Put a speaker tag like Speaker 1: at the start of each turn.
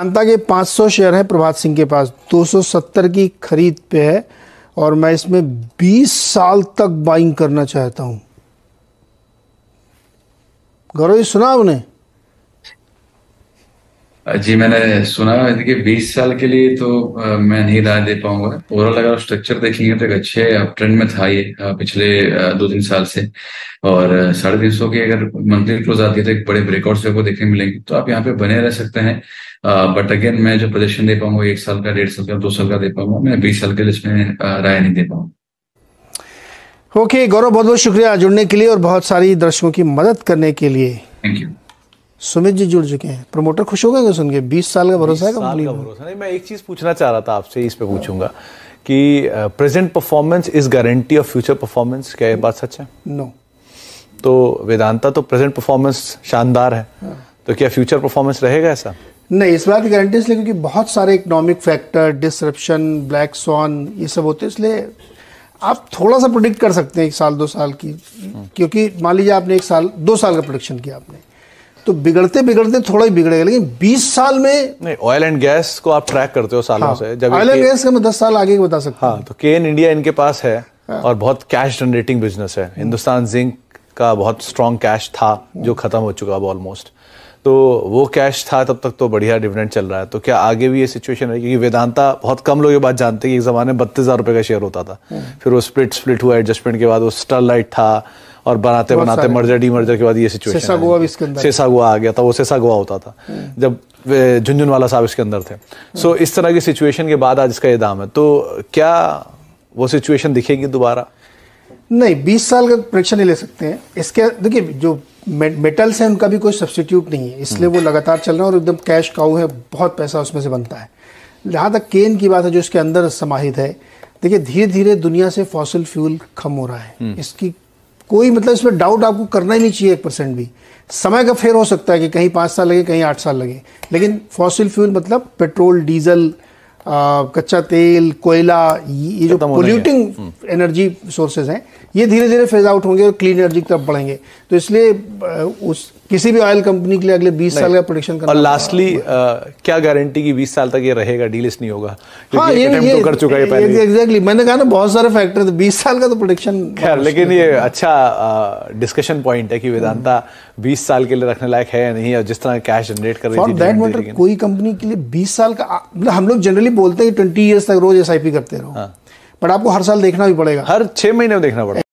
Speaker 1: कांता के 500 शेयर हैं प्रभात सिंह के पास 270 की खरीद पे है और मैं इसमें 20 साल तक बाइंग करना चाहता हूं गौरव जी सुना उन्हें
Speaker 2: जी मैंने सुना कि 20 साल के लिए तो मैं नहीं राय दे पाऊंगा ओवरऑल अगर स्ट्रक्चर देखेंगे तो एक अच्छे अब ट्रेंड में था ये पिछले दो तीन साल से और साढ़े तीन सौ की अगर मंथली क्लोज आती है तो एक बड़े ब्रेकआउट्स आपको देखने मिलेंगे तो आप यहाँ पे बने रह सकते हैं बट अगेन मैं जो प्रदर्शन दे पाऊंगा एक साल का डेढ़ साल का दो साल का दे पाऊंगा मैं बीस साल के लिए इसमें राय नहीं दे पाऊंगा
Speaker 1: ओके okay, गौरव बहुत बहुत शुक्रिया जुड़ने के लिए और बहुत सारी दर्शकों की मदद करने के लिए थैंक यू सुमित जी जुड़ चुके हैं प्रमोटर खुश हो गए सुन के बीस साल का भरोसा है साल का भरोसा
Speaker 2: नहीं मैं एक चीज पूछना चाह रहा था आपसे इस पे पूछूंगा कि present performance is guarantee of future performance क्या ये बात सच है नो तो वेदांता तो प्रेजेंट परफॉर्मेंस शानदार है हाँ। तो क्या फ्यूचर परफॉर्मेंस रहेगा ऐसा
Speaker 1: नहीं इस बात की गारंटी इसलिए क्योंकि बहुत सारे economic factor disruption black swan ये सब होते हैं इसलिए आप थोड़ा सा प्रोडिक्ट कर सकते हैं एक साल दो साल की हाँ। क्योंकि मान लीजिए आपने एक साल दो साल का प्रोडिक्शन किया आपने तो बिगड़ते बिगड़ते थोड़ा ही बिगड़ेगा लेकिन 20 साल में
Speaker 2: नहीं ऑयल एंड गैस को आप ट्रैक करते हो सालों हाँ, से जब ऑयल एंड गैस
Speaker 1: का मैं 10 साल आगे बता सकता हाँ तो
Speaker 2: के एन इंडिया इनके पास है हाँ, और बहुत कैश जनरेटिंग बिजनेस है हिंदुस्तान जिंक का बहुत स्ट्रांग कैश था जो खत्म हो चुका अब ऑलमोस्ट तो वो कैश था तब तक तो बढ़िया डिविडेंड चल रहा है तो क्या आगे भी ये सिचुएशन है क्योंकि वेदांता बहुत कम लोग ये बात जानते हैं कि एक ज़माने में बत्तीस हज़ार रुपये का शेयर होता था हाँ। फिर वो स्प्लिट स्प्लिट हुआ एडजस्टमेंट के बाद वो स्टरलाइट था और बनाते बनाते मर्जर डी मर्जर के बाद ये सिचुएशन सेसा गोवा भी इसके अंदर सेसा गोवा आ गया था वो सेसा गोवा होता था हम्म। जब झुंझुन वाला साहब इसके अंदर थे सो हम्म। इस तरह की सिचुएशन के बाद आज इसका ये दाम है तो क्या वो सिचुएशन दिखेगी दोबारा
Speaker 1: नहीं बीस साल का प्रेक्षण नहीं ले सकते हैं इसके देखिए जो मेटल्स हैं उनका भी कोई सब्सटीट्यूट नहीं है इसलिए हम्म। वो लगातार चल रहा है और एकदम कैश काउ है बहुत पैसा उसमें से बनता है जहाँ तक केन की बात है जो इसके अंदर समाहित है देखिए धीरे धीरे दुनिया से फॉसिल फ्यूल कम हो रहा है इसकी कोई मतलब इसमें डाउट आपको करना ही नहीं चाहिए एक परसेंट भी समय का फेर हो सकता है कि कहीं पाँच साल लगे कहीं आठ साल लगे लेकिन फॉसिल फ्यूल मतलब पेट्रोल डीजल आ, कच्चा तेल कोयला ये जो पोल्यूटिंग एनर्जी सोर्सेज हैं ये धीरे धीरे फेज आउट होंगे और क्लीन एनर्जी की तरफ बढ़ेंगे तो इसलिए उस किसी भी ऑयल कंपनी के लिए अगले 20 साल का प्रोडक्शन करना और लास्टली
Speaker 2: क्या गारंटी की 20 साल तक ये रहेगा डीलिस्ट नहीं होगा हाँ, ये, तो ये, तो कर चुका है पहले
Speaker 1: एग्जैक्टली मैंने कहा ना बहुत सारे फैक्टर थे 20 साल का तो प्रोडक्शन खैर लेकिन ये
Speaker 2: अच्छा डिस्कशन पॉइंट है कि वेदांता 20 साल के लिए रखने लायक है या नहीं और जिस तरह कैश जनरेट कर रही थी
Speaker 1: कोई कंपनी के लिए बीस साल का मतलब हम लोग जनरली बोलते हैं ट्वेंटी ईयर्स तक रोज एस करते रहो बट हाँ। आपको हर साल देखना भी पड़ेगा हर छह महीने में देखना पड़ेगा